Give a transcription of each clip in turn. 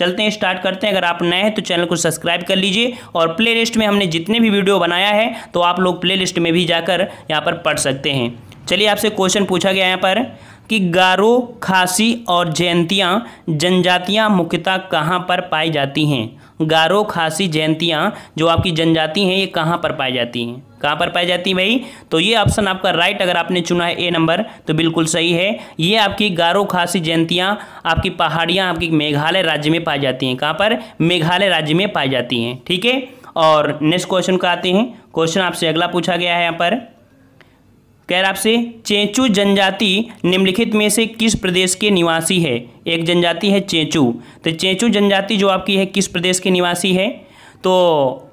चलते हैं स्टार्ट करते हैं अगर आप नए हैं तो चैनल को सब्सक्राइब कर लीजिए और प्ले में हमने जितने भी वीडियो बनाया है तो आप लोग प्ले में भी जाकर यहाँ पर पढ़ सकते हैं चलिए आपसे क्वेश्चन पूछा गया यहाँ पर कि गारो खासी और जयंतियाँ जनजातियाँ मुख्यतः कहाँ पर पाई जाती हैं गारो खासी जयंतियाँ जो आपकी जनजाति हैं ये कहाँ पर पाई जाती हैं कहाँ पर पाई जाती है भाई तो ये ऑप्शन आपका राइट अगर आपने चुना है ए नंबर तो बिल्कुल सही है ये आपकी गारो खासी जयंतियाँ आपकी पहाड़ियाँ आपकी मेघालय राज्य में पाई जाती हैं कहाँ पर मेघालय राज्य में पाई जाती हैं ठीक है और नेक्स्ट क्वेश्चन को आते हैं क्वेश्चन आपसे अगला पूछा गया है यहाँ पर कह रहा आपसे चेंचू जनजाति निम्नलिखित में से किस प्रदेश के निवासी है एक जनजाति है चेंचू तो चेंचू जनजाति जो आपकी है किस प्रदेश के निवासी है तो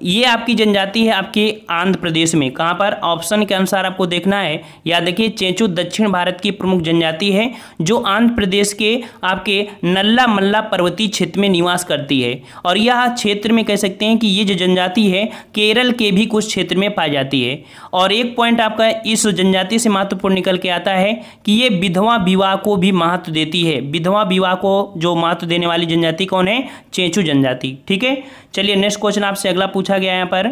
ये आपकी जनजाति है आपके आंध्र प्रदेश में कहाँ पर ऑप्शन के अनुसार आपको देखना है या देखिए चेंचू दक्षिण भारत की प्रमुख जनजाति है जो आंध्र प्रदेश के आपके नल्ला मल्ला पर्वतीय क्षेत्र में निवास करती है और यह क्षेत्र में कह सकते हैं कि ये जो जनजाति है केरल के भी कुछ क्षेत्र में पाई जाती है और एक पॉइंट आपका इस जनजाति से महत्वपूर्ण निकल के आता है कि ये विधवा विवाह को भी महत्व देती है विधवा विवाह को जो महत्व देने वाली जनजाति कौन है चेंचू जनजाति ठीक है चलिए नेक्स्ट क्वेश्चन क्वेश्चन आपसे अगला पूछा गया यहाँ पर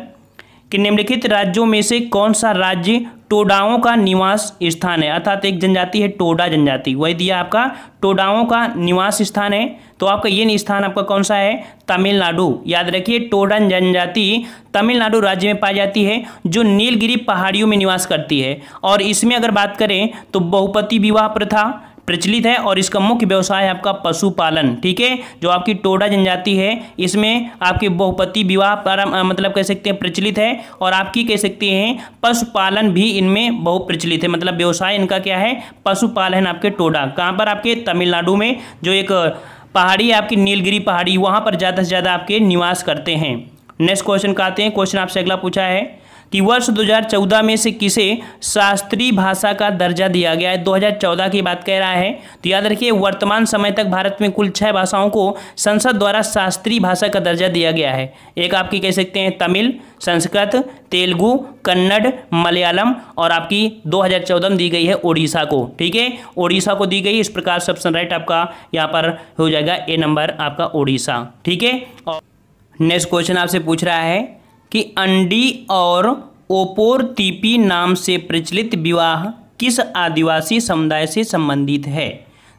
कि निम्नलिखित राज्यों में से कौन सा राज्य टोडाओं का निवास स्थान है अर्थात एक जनजाति है टोडा जनजाति वही दिया आपका टोडाओं का निवास स्थान है तो आपका ये स्थान आपका कौन सा है तमिलनाडु याद रखिए टोडन जनजाति तमिलनाडु राज्य में पाई जाती है जो नीलगिरी पहाड़ियों में निवास करती है और इसमें अगर बात करें तो बहुपति विवाह प्रथा प्रचलित है और इसका मुख्य व्यवसाय है आपका पशुपालन ठीक है जो आपकी टोडा जनजाति है इसमें आपके बहुपति विवाह पर मतलब कह सकते हैं प्रचलित है और आपकी कह सकते हैं पशुपालन भी इनमें बहुत प्रचलित है मतलब व्यवसाय इनका क्या है पशुपालन आपके टोडा कहाँ पर आपके तमिलनाडु में जो एक पहाड़ी है आपकी नीलगिरी पहाड़ी वहाँ पर ज़्यादा से ज़्यादा आपके निवास करते हैं नेक्स्ट क्वेश्चन का आते हैं क्वेश्चन आपसे अगला पूछा है कि वर्ष 2014 में से किसे शास्त्रीय भाषा का दर्जा दिया गया है 2014 की बात कह रहा है तो याद रखिए वर्तमान समय तक भारत में कुल छह भाषाओं को संसद द्वारा शास्त्रीय भाषा का दर्जा दिया गया है एक आपकी कह सकते हैं तमिल संस्कृत तेलुगु कन्नड़ मलयालम और आपकी 2014 में दी गई है ओडिशा को ठीक है ओडिशा को दी गई इस प्रकार से ऑप्शन राइट आपका यहाँ पर हो जाएगा ए नंबर आपका ओडिशा ठीक है और नेक्स्ट क्वेश्चन आपसे पूछ रहा है कि अंडी और ओपोर तीपी नाम से प्रचलित विवाह किस आदिवासी समुदाय से संबंधित है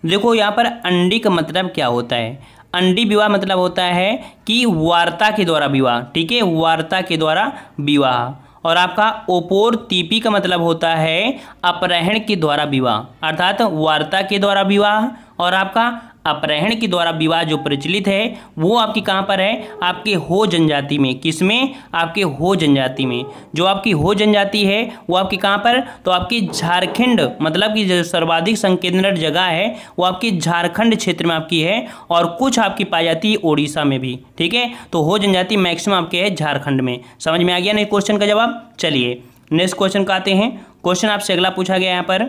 देखो यहाँ पर अंडी का मतलब क्या होता है अंडी विवाह मतलब होता है कि वार्ता के द्वारा विवाह ठीक है वार्ता के द्वारा विवाह और आपका ओपोर तीपी का मतलब होता है अपहरण के द्वारा विवाह अर्थात वार्ता के द्वारा विवाह और आपका अपहरण के द्वारा विवाह जो प्रचलित है वो आपकी कहाँ पर है आपके हो जनजाति में किसमें आपके हो जनजाति में जो आपकी हो जनजाति है वो आपकी कहाँ पर तो आपकी झारखंड मतलब कि जो सर्वाधिक संकेंद्रण जगह है वो आपकी झारखंड क्षेत्र में आपकी है और कुछ आपकी पाई जाती है ओडिशा में भी ठीक है तो हो जनजाति मैक्सिमम आपके है झारखंड में समझ में आ गया नहीं क्वेश्चन का जवाब चलिए नेक्स्ट क्वेश्चन का आते हैं क्वेश्चन आपसे अगला पूछा गया यहाँ पर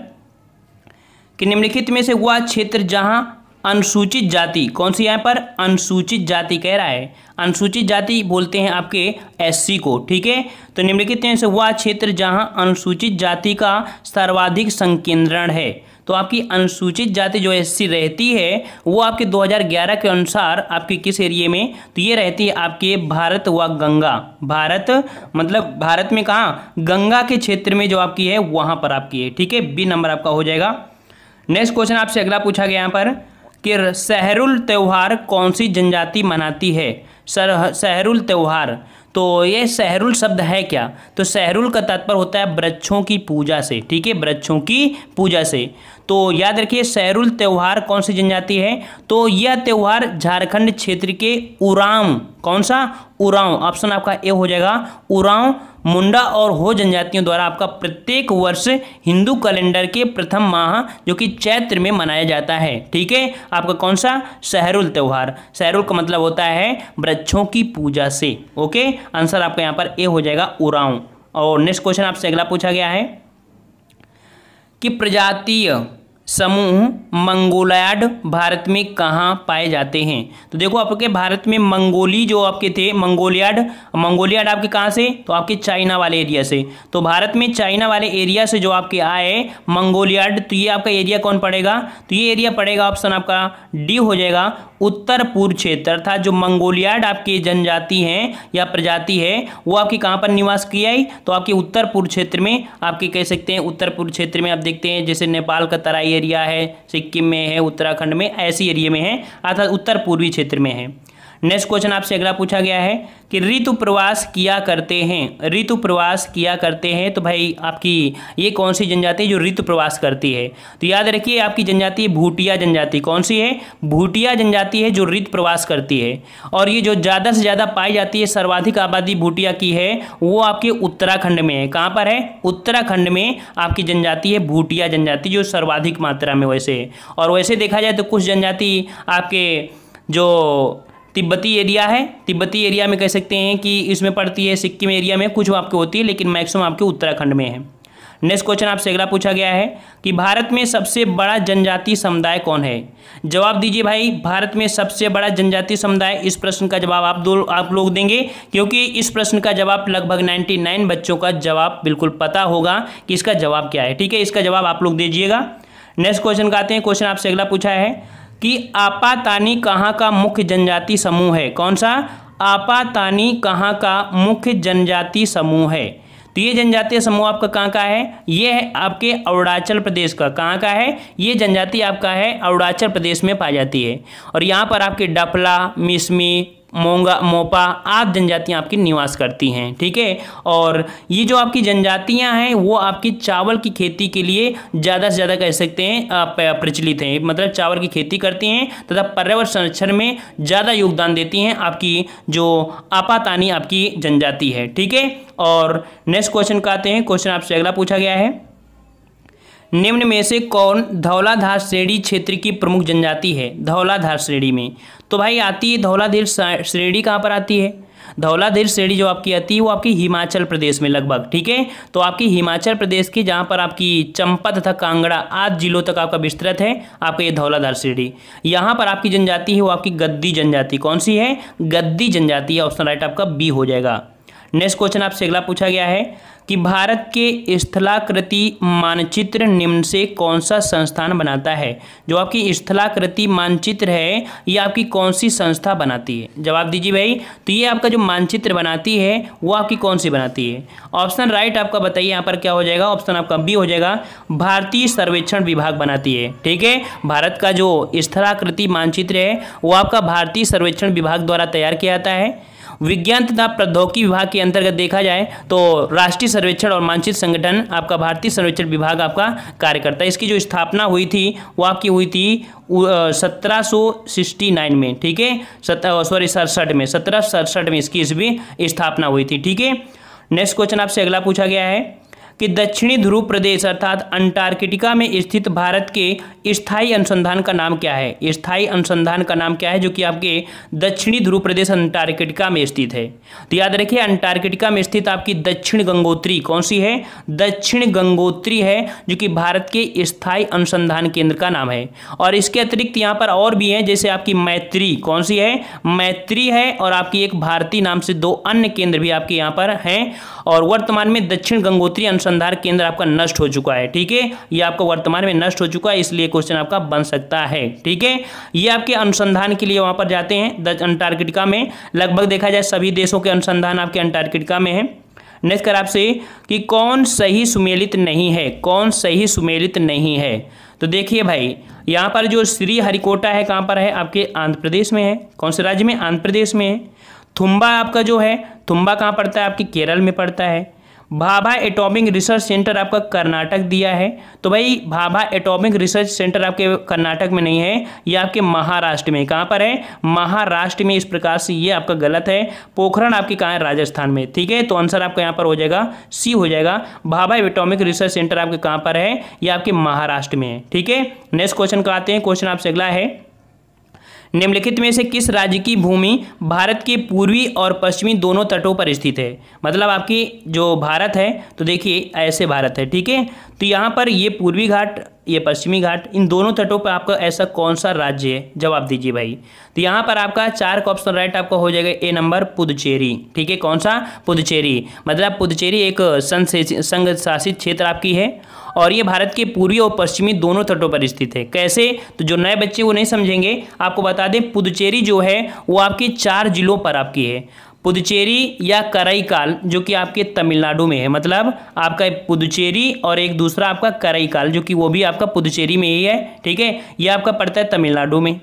कि निम्नलिखित में से वह क्षेत्र जहाँ अनुसूचित जाति कौन सी यहाँ पर अनुसूचित जाति कह रहा है अनुसूचित जाति बोलते हैं आपके एससी को ठीक है तो निम्नलिखित में से वह क्षेत्र जहाँ अनुसूचित जाति का सर्वाधिक संकेंद्रण है तो आपकी अनुसूचित जाति जो एससी रहती है वो आपके 2011 के अनुसार आपके किस एरिए में तो ये रहती है आपके भारत व गंगा भारत मतलब भारत में कहाँ गंगा के क्षेत्र में जो आपकी है वहाँ पर आपकी है ठीक है बी नंबर आपका हो जाएगा नेक्स्ट क्वेश्चन आपसे अगला पूछा गया यहाँ पर कि सहरुल त्यौहार कौन सी जनजाति मनाती है सर सहरुल त्यौहार तो ये सहरुल शब्द है क्या तो सहरुल का तात्पर्य होता है वृक्षों की पूजा से ठीक है वृक्षों की पूजा से तो याद रखिए सैरुल त्यौहार कौन सी जनजाति है तो यह त्यौहार झारखंड क्षेत्र के उरांव कौन सा उरांव ऑप्शन आपका ए हो जाएगा उरांव मुंडा और हो जनजातियों द्वारा आपका प्रत्येक वर्ष हिंदू कैलेंडर के प्रथम माह जो कि चैत्र में मनाया जाता है ठीक है आपका कौन सा सहरुल त्यौहार सहरुल का मतलब होता है वृक्षों की पूजा से ओके आंसर आपका यहां पर ए हो जाएगा उरांव और नेक्स्ट क्वेश्चन आपसे अगला पूछा गया है कि प्रजातीय समूह मंगोलैड भारत में कहाँ पाए जाते हैं तो देखो आपके भारत में मंगोली जो आपके थे मंगोलियाड मंगोलियाड आपके कहाँ से तो आपके चाइना वाले एरिया से तो भारत में चाइना वाले एरिया से जो आपके आए मंगोलियाड तो ये आपका एरिया कौन पड़ेगा तो ये एरिया पड़ेगा ऑप्शन आपका डी हो जाएगा उत्तर पूर्व क्षेत्र अर्थात जो मंगोलियाड आपकी जनजाति है या प्रजाति है वो आपके कहाँ पर निवास किया है तो आपके उत्तर पूर्व क्षेत्र में आपके कह सकते हैं उत्तर पूर्व क्षेत्र में आप देखते हैं जैसे नेपाल का तराई एरिया है सिक्किम में है उत्तराखंड में ऐसी एरिया में है अर्थात उत्तर पूर्वी क्षेत्र में है नेक्स्ट क्वेश्चन आपसे अगला पूछा गया है कि ऋतु प्रवास किया करते हैं ऋतु प्रवास किया करते हैं तो भाई आपकी ये कौन सी जनजाति है जो ऋतु प्रवास करती है तो याद रखिए आपकी जनजाति भूटिया जनजाति कौन सी है भूटिया जनजाति है जो ऋतु प्रवास करती है और ये जो ज़्यादा से ज़्यादा पाई जाती है सर्वाधिक आबादी भूटिया की है वो आपके उत्तराखंड में है कहाँ पर है उत्तराखंड में आपकी जनजाति है भूटिया जनजाति जो सर्वाधिक मात्रा में वैसे है और वैसे देखा जाए तो कुछ जनजाति आपके जो तिब्बती एरिया है तिब्बती एरिया में कह सकते हैं कि इसमें पड़ती है सिक्किम एरिया में कुछ आपके होती है लेकिन मैक्सिमम आपके उत्तराखंड में है नेक्स्ट क्वेश्चन आपसे अगला पूछा गया है कि भारत में सबसे बड़ा जनजाति समुदाय कौन है जवाब दीजिए भाई भारत में सबसे बड़ा जनजाति समुदाय इस प्रश्न का जवाब आप दो आप लोग देंगे क्योंकि इस प्रश्न का जवाब लगभग 99 बच्चों का जवाब बिल्कुल पता होगा कि इसका जवाब क्या है ठीक है इसका जवाब आप लोग दीजिएगा नेक्स्ट क्वेश्चन का आते हैं क्वेश्चन आपसे अगला पूछा है कि आपातानी कहाँ का मुख्य जनजाति समूह है कौन सा आपातानी कहाँ का मुख्य जनजाति समूह है तो ये जनजातीय समूह आपका कहाँ का है ये है आपके अरुणाचल प्रदेश का कहाँ का है ये जनजाति आपका है अरुणाचल प्रदेश में पाई जाती है और यहाँ पर आपके डफला मिसमी मोंगा मोपा आदि जनजातियाँ आपकी निवास करती हैं ठीक है और ये जो आपकी जनजातियाँ हैं वो आपकी चावल की खेती के लिए ज़्यादा से ज़्यादा कह सकते हैं प्रचलित हैं मतलब चावल की खेती करती हैं तथा पर्यावरण संरक्षण में ज़्यादा योगदान देती हैं आपकी जो आपातानी आपकी जनजाति है ठीक है और नेक्स्ट क्वेश्चन का आते हैं क्वेश्चन आपसे अगला पूछा गया है निम्न में से कौन धौलाधार श्रेणी क्षेत्र की प्रमुख जनजाति है धौलाधार श्रेणी में तो भाई आती है धौलाधीर श्रेणी कहाँ पर आती है धौलाधीर श्रेणी जो आपकी आती है वो आपकी हिमाचल प्रदेश में लगभग ठीक है तो आपकी हिमाचल प्रदेश की जहाँ पर आपकी चंपा तथा कांगड़ा आज जिलों तक आपका विस्तृत है आपका ये धौलाधार श्रेणी यहाँ पर आपकी जनजाति है वो आपकी गद्दी जनजाति कौन सी है गद्दी जनजाति ऑप्शन राइट आपका बी हो जाएगा नेक्स्ट क्वेश्चन आपसे अगला पूछा गया है कि भारत के स्थलाकृति मानचित्र निम्न से कौन सा संस्थान बनाता है जो आपकी स्थलाकृति मानचित्र है ये आपकी कौन सी संस्था बनाती है जवाब दीजिए भाई तो ये आपका जो मानचित्र बनाती है वो आपकी कौन सी बनाती है ऑप्शन राइट आपका बताइए यहाँ पर क्या हो जाएगा ऑप्शन आपका बी हो जाएगा भारतीय सर्वेक्षण विभाग बनाती है ठीक है भारत का जो स्थलाकृति मानचित्र है वो आपका भारतीय सर्वेक्षण विभाग द्वारा तैयार किया जाता है विज्ञान तथा प्रौद्योगिकी विभाग के अंतर्गत देखा जाए तो राष्ट्रीय सर्वेक्षण और मानचित्र संगठन आपका भारतीय सर्वेक्षण विभाग आपका कार्य करता है इसकी जो स्थापना हुई थी वो आपकी हुई थी सत्रह सिक्सटी नाइन में ठीक है सॉरी सड़सठ में सत्रह सड़सठ में इसकी इसमें स्थापना हुई थी ठीक है नेक्स्ट क्वेश्चन आपसे अगला पूछा गया है कि दक्षिणी ध्रुव प्रदेश अर्थात अंटार्कटिका में स्थित भारत के स्थायी अनुसंधान का नाम क्या है स्थायी अनुसंधान का नाम क्या है जो कि आपके दक्षिणी ध्रुव प्रदेश अंटार्कटिका में स्थित है तो याद रखिए अंटार्कटिका में स्थित आपकी दक्षिण गंगोत्री कौन सी है दक्षिण गंगोत्री है जो कि भारत के स्थायी अनुसंधान केंद्र का नाम है और इसके अतिरिक्त यहाँ पर और भी हैं जैसे आपकी मैत्री कौन सी है मैत्री है और आपकी एक भारती नाम से दो अन्य केंद्र भी आपके यहाँ पर हैं और वर्तमान में दक्षिण गंगोत्री अनुसंधान अनुसंधान केंद्र आपका नष्ट हो चुका है ठीक है यह आपका वर्तमान में नष्ट हो चुका है इसलिए क्वेश्चन आपका बन सकता है ठीक है ये आपके अनुसंधान के लिए वहां पर जाते हैं अंटार्कटिका में लगभग देखा जाए सभी देशों के अनुसंधान आपके अंटार्कटिका में है नेक्स्ट कर आपसे कि कौन सही सुमेलित नहीं है कौन सही सुमेलित नहीं है तो देखिए भाई यहाँ पर जो श्री हरिकोटा है कहाँ पर है आपके आंध्र प्रदेश में है कौन से राज्य में आंध्र प्रदेश में है थुम्बा आपका जो है थुम्बा कहाँ पड़ता है आपके केरल में पड़ता है भाभा एटॉमिक रिसर्च सेंटर आपका कर्नाटक दिया है तो भाई भाभा एटॉमिक रिसर्च सेंटर आपके कर्नाटक में नहीं है ये आपके महाराष्ट्र में कहाँ पर है महाराष्ट्र में इस प्रकार से ये आपका गलत है पोखरण आपके कहाँ है राजस्थान में ठीक है तो आंसर आपका यहाँ पर हो जाएगा सी हो जाएगा भाभा एटोमिक रिसर्च सेंटर आपके कहाँ पर है यह आपके महाराष्ट्र में है ठीक है नेक्स्ट क्वेश्चन का आते हैं क्वेश्चन आपसे अगला है निम्नलिखित में से किस राज्य की भूमि भारत के पूर्वी और पश्चिमी दोनों तटों पर स्थित है मतलब आपकी जो भारत है तो देखिए ऐसे भारत है ठीक है तो यहाँ पर ये पूर्वी घाट ये पश्चिमी घाट इन दोनों तटों पर आपका ऐसा कौन सा राज्य है जवाब दीजिए भाई तो यहाँ पर आपका चार का ऑप्शन राइट आपका हो जाएगा ए नंबर पुदुचेरी ठीक है कौन सा पुदुचेरी मतलब पुदुचेरी एक संघ शासित क्षेत्र आपकी है और ये भारत के पूर्वी और पश्चिमी दोनों तटों पर स्थित है कैसे तो जो नए बच्चे वो नहीं समझेंगे आपको बता दें पुदुचेरी जो है वो आपके चार जिलों पर आपकी है पुदुचेरी या कराईकाल जो कि आपके तमिलनाडु में है मतलब आपका पुदुचेरी और एक दूसरा आपका कराईकाल जो कि वो भी आपका पुदुचेरी में ही है ठीक है यह आपका पड़ता है तमिलनाडु में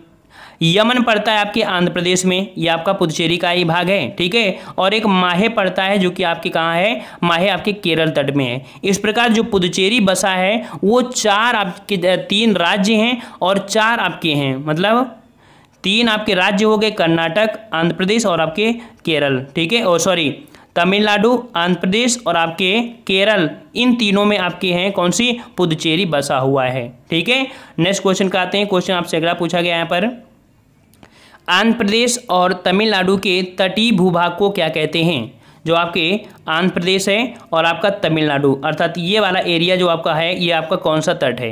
यमन पड़ता है आपके आंध्र प्रदेश में ये आपका पुदुचेरी का ही भाग है ठीक है और एक माहे पड़ता है जो कि आपके कहाँ है माहे आपके केरल तट में है इस प्रकार जो पुदुचेरी बसा है वो चार आपके तीन राज्य हैं और चार आपके हैं मतलब तीन आपके राज्य हो गए कर्नाटक आंध्र प्रदेश और आपके केरल ठीक है और सॉरी तमिलनाडु आंध्र प्रदेश और आपके केरल इन तीनों में आपके हैं कौन सी पुदुचेरी बसा हुआ है ठीक है नेक्स्ट क्वेश्चन का आते हैं क्वेश्चन आपसे अगला पूछा गया यहाँ पर आंध्र प्रदेश और तमिलनाडु के तटीय भूभाग को क्या कहते हैं जो आपके आंध्र प्रदेश है और आपका तमिलनाडु अर्थात ये वाला एरिया जो आपका है ये आपका कौन सा तट है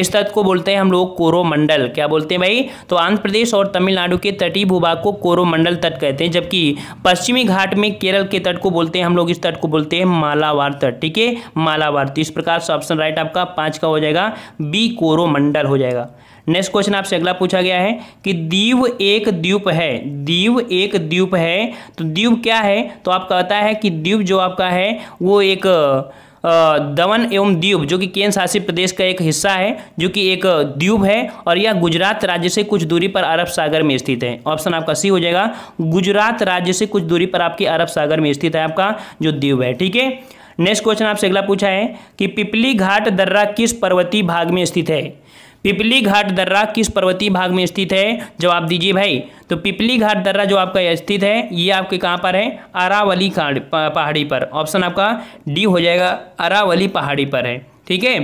इस तट को बोलते हैं हम लोग कोरोमंडल क्या बोलते हैं भाई तो आंध्र प्रदेश और तमिलनाडु के तटीय भूभाग को कोरोमंडल तट कहते हैं जबकि पश्चिमी घाट में केरल के तट को बोलते हैं हम लोग इस तट को बोलते हैं मालावार तट ठीक है मालावार तो इस प्रकार से ऑप्शन राइट आपका पाँच का हो जाएगा बी कोरोमंडल हो जाएगा नेक्स्ट क्वेश्चन आपसे अगला पूछा गया है कि दीव एक द्वीप है दीव एक द्वीप है तो द्वीप क्या है तो आपका पता है कि द्वीप जो आपका है वो एक दमन एवं द्वीप जो कि केंद्र शासित प्रदेश का एक हिस्सा है जो कि एक द्वीप है और यह गुजरात राज्य से कुछ दूरी पर अरब सागर में स्थित है ऑप्शन आपका सी हो जाएगा गुजरात राज्य से कुछ दूरी पर आपके अरब सागर में स्थित है आपका जो द्वीप है ठीक है नेक्स्ट क्वेश्चन आपसे अगला पूछा है कि पिपली घाट दर्रा किस पर्वतीय भाग में स्थित है पिपली घाट दर्रा किस पर्वतीय भाग में स्थित है जवाब दीजिए भाई तो पिपली घाट दर्रा जो आपका स्थित है ये आपके कहाँ पर है अरावली पहाड़ी पर ऑप्शन आपका डी हो जाएगा अरावली पहाड़ी पर है ठीक है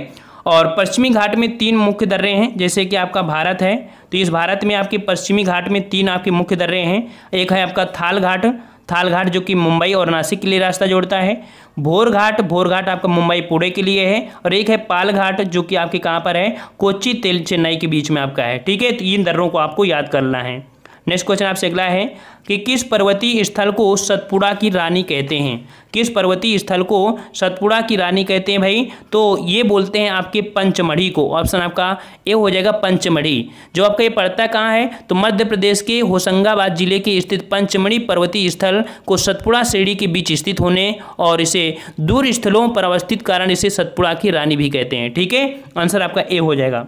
और पश्चिमी घाट में तीन मुख्य दर्रे हैं जैसे कि आपका भारत है तो इस भारत में आपके पश्चिमी घाट में तीन आपके मुख्य दर्रे हैं एक है आपका थाल घाट थालघाट जो कि मुंबई और नासिक के लिए रास्ता जोड़ता है भोर घाट भोर घाट आपका मुंबई पुणे के लिए है और एक है पालघाट जो कि आपके कहाँ पर है कोच्चि तेल चेन्नई के बीच में आपका है ठीक है तो इन दर्रों को आपको याद करना है नेक्स्ट क्वेश्चन आपसे अगला है कि किस पर्वतीय स्थल को सतपुड़ा की रानी कहते हैं किस पर्वतीय स्थल को सतपुड़ा की रानी कहते हैं भाई तो ये बोलते हैं आपके पंचमढ़ी को ऑप्शन आपका ए हो जाएगा पंचमढ़ी जो आपका ये पड़ता कहाँ है तो मध्य प्रदेश के होशंगाबाद जिले के स्थित पंचमढ़ी पर्वतीय स्थल को सतपुड़ा श्रेणी के बीच स्थित होने और इसे दूर स्थलों पर अवस्थित कारण इसे सतपुड़ा की रानी भी कहते हैं ठीक है आंसर आपका ए हो जाएगा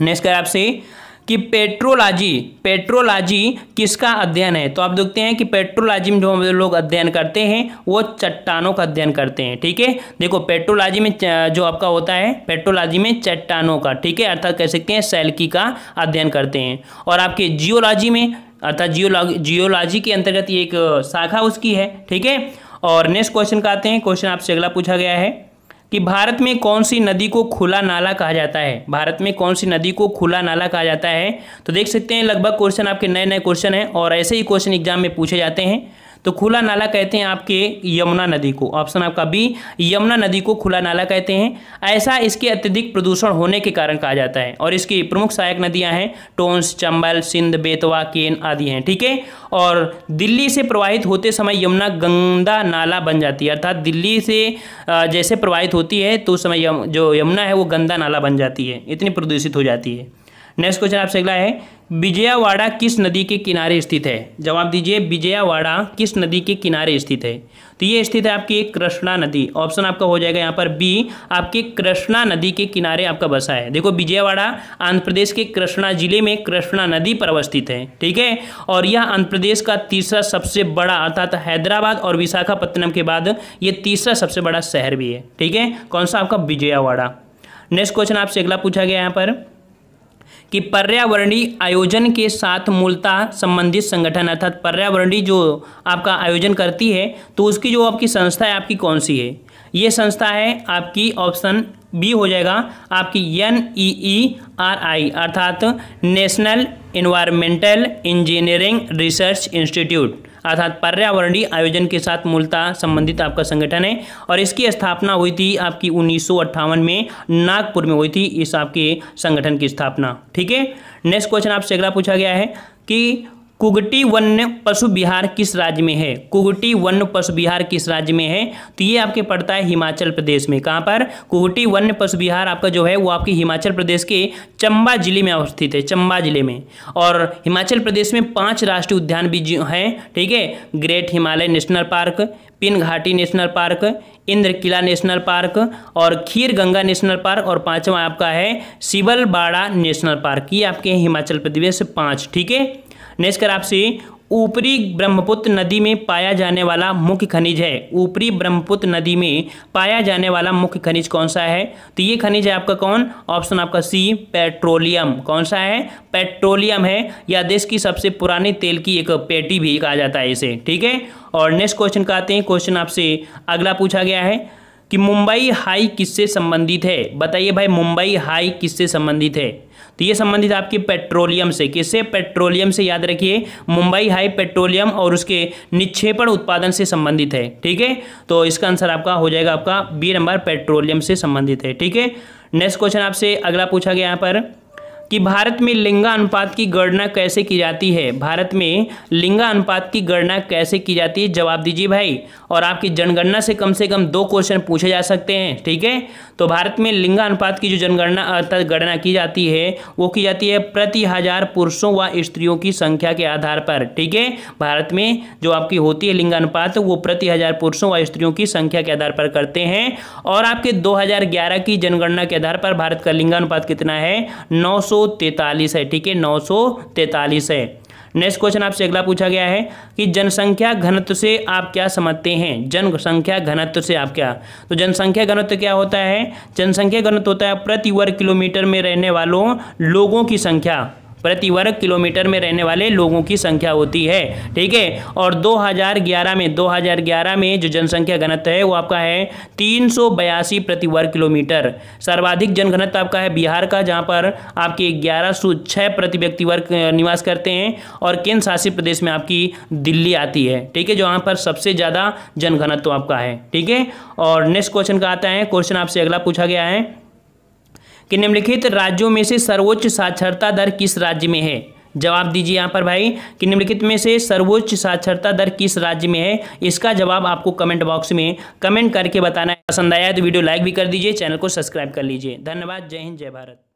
नेक्स्ट कर आपसे कि पेट्रोलॉजी पेट्रोलॉजी किसका अध्ययन है तो आप देखते हैं कि पेट्रोलॉजी में जो लोग अध्ययन करते हैं वो चट्टानों का अध्ययन करते हैं ठीक है देखो पेट्रोलॉजी में जो आपका होता है पेट्रोलॉजी में चट्टानों का ठीक है अर्थात कह सकते हैं सैलकी का अध्ययन करते हैं और आपके जियोलॉजी में अर्थात जियोलॉजी जियोलॉजी के अंतर्गत एक शाखा उसकी है ठीक है और नेक्स्ट क्वेश्चन का आते हैं क्वेश्चन आपसे अगला पूछा गया है कि भारत में कौन सी नदी को खुला नाला कहा जाता है भारत में कौन सी नदी को खुला नाला कहा जाता है तो देख सकते हैं लगभग क्वेश्चन आपके नए नए क्वेश्चन हैं और ऐसे ही क्वेश्चन एग्जाम में पूछे जाते हैं तो खुला नाला कहते हैं आपके यमुना नदी को ऑप्शन आपका बी यमुना नदी को खुला नाला कहते हैं ऐसा इसके अत्यधिक प्रदूषण होने के कारण कहा जाता है और इसकी प्रमुख सहायक नदियां हैं टोंस चंबल सिंध बेतवा केन आदि हैं ठीक है ठीके? और दिल्ली से प्रवाहित होते समय यमुना गंदा नाला बन जाती है अर्थात दिल्ली से जैसे प्रवाहित होती है तो उस समय यम, जो यमुना है वो गंदा नाला बन जाती है इतनी प्रदूषित हो जाती है नेक्स्ट क्वेश्चन आपसे अगला है विजयावाड़ा किस नदी के किनारे स्थित है जवाब दीजिए विजयावाड़ा किस नदी के किनारे स्थित है तो ये स्थित है आपकी कृष्णा नदी ऑप्शन आपका हो जाएगा यहाँ पर बी आपके कृष्णा नदी के किनारे आपका बसा है देखो विजयवाड़ा आंध्र प्रदेश के कृष्णा जिले में कृष्णा नदी पर अवस्थित है ठीक है और यह आंध्र प्रदेश का तीसरा सबसे बड़ा अर्थात हैदराबाद और विशाखापत्तनम के बाद ये तीसरा सबसे बड़ा शहर भी है ठीक है कौन सा आपका विजयावाड़ा नेक्स्ट क्वेश्चन आपसे अगला पूछा गया यहाँ पर कि पर्यावरणीय आयोजन के साथ मूलतः संबंधित संगठन अर्थात पर्यावरणीय जो आपका आयोजन करती है तो उसकी जो आपकी संस्था है आपकी कौन सी है ये संस्था है आपकी ऑप्शन बी हो जाएगा आपकी N E E R I अर्थात National Environmental Engineering Research Institute अर्थात पर्यावरणीय आयोजन के साथ मूलतः संबंधित आपका संगठन है और इसकी स्थापना हुई थी आपकी उन्नीस में नागपुर में हुई थी इस आपके संगठन की स्थापना ठीक है नेक्स्ट क्वेश्चन आपसे अगला पूछा गया है कि कुगटी वन्य पशु बिहार किस राज्य में है कुगटी वन्य पशु बिहार किस राज्य में है तो ये आपके पड़ता है हिमाचल प्रदेश में कहाँ पर कुगटी वन्य पशु बिहार आपका जो है वो आपके हिमाचल प्रदेश के चंबा जिले में अवस्थित है चंबा जिले में और हिमाचल प्रदेश में पांच राष्ट्रीय उद्यान भी हैं ठीक है Great Himalaya National Park Pin घाटी National Park Inderkilla National Park और खीर गंगा नेशनल पार्क और पाँचवा आपका है सिबलबाड़ा नेशनल पार्क ये आपके हिमाचल प्रदेश पाँच ठीक है नेक्स्ट कर आपसे ऊपरी ब्रह्मपुत्र नदी में पाया जाने वाला मुख्य खनिज है ऊपरी ब्रह्मपुत्र नदी में पाया जाने वाला मुख्य खनिज कौन सा है तो ये खनिज है आपका कौन ऑप्शन आपका सी पेट्रोलियम कौन सा है पेट्रोलियम है या देश की सबसे पुरानी तेल की एक पेटी भी कहा जाता है इसे ठीक है और नेक्स्ट क्वेश्चन का आते हैं क्वेश्चन आपसे अगला पूछा गया है कि मुंबई हाई किससे संबंधित है बताइए भाई मुंबई हाई किससे संबंधित है तो ये संबंधित आपकी पेट्रोलियम से किससे पेट्रोलियम से याद रखिए मुंबई हाई पेट्रोलियम और उसके निक्षेपण उत्पादन से संबंधित है ठीक है तो इसका आंसर आपका हो जाएगा आपका बी नंबर पेट्रोलियम से संबंधित है ठीक है नेक्स्ट क्वेश्चन आपसे अगला पूछा गया यहाँ पर कि भारत में लिंगानुपात की गणना कैसे की जाती है भारत में लिंगानुपात की गणना कैसे की जाती है जवाब दीजिए भाई और आपकी जनगणना से कम से कम दो क्वेश्चन पूछे जा सकते हैं ठीक है तो भारत में लिंगानुपात की जो जनगणना अर्थात गणना की जाती है वो की जाती है प्रति हजार पुरुषों व स्त्रियों की संख्या के आधार पर ठीक है भारत में जो आपकी होती है लिंगानुपात वो प्रति हजार पुरुषों व स्त्रियों की संख्या के आधार पर करते हैं और आपके दो की जनगणना के आधार पर भारत का लिंगानुपात कितना है नौ सौ 943 है ठीक है 943 है नेक्स्ट क्वेश्चन आपसे अगला पूछा गया है कि जनसंख्या घनत्व से आप क्या समझते हैं जनसंख्या घनत्व से आप क्या तो जनसंख्या घनत्व क्या होता है जनसंख्या घनत्व होता है प्रति वर्ग किलोमीटर में रहने वालों लोगों की संख्या प्रति वर्ग किलोमीटर में रहने वाले लोगों की संख्या होती है ठीक है और 2011 में 2011 में जो जनसंख्या घनत्व है वो आपका है तीन प्रति वर्ग किलोमीटर सर्वाधिक जनघनत्व आपका है बिहार का जहाँ पर आपके ग्यारह प्रति व्यक्ति वर्ग निवास करते हैं और केंद्र शासित प्रदेश में आपकी दिल्ली आती है ठीक है जो यहाँ पर सबसे ज़्यादा जनघनत्व आपका है ठीक है और नेक्स्ट क्वेश्चन का आता है क्वेश्चन आपसे अगला पूछा गया है कि निम्नलिखित राज्यों में से सर्वोच्च साक्षरता दर किस राज्य में है जवाब दीजिए यहाँ पर भाई कि निम्नलिखित में से सर्वोच्च साक्षरता दर किस राज्य में है इसका जवाब आपको कमेंट बॉक्स में कमेंट करके बताना है पसंद आया तो वीडियो लाइक भी कर दीजिए चैनल को सब्सक्राइब कर लीजिए धन्यवाद जय हिंद जय भारत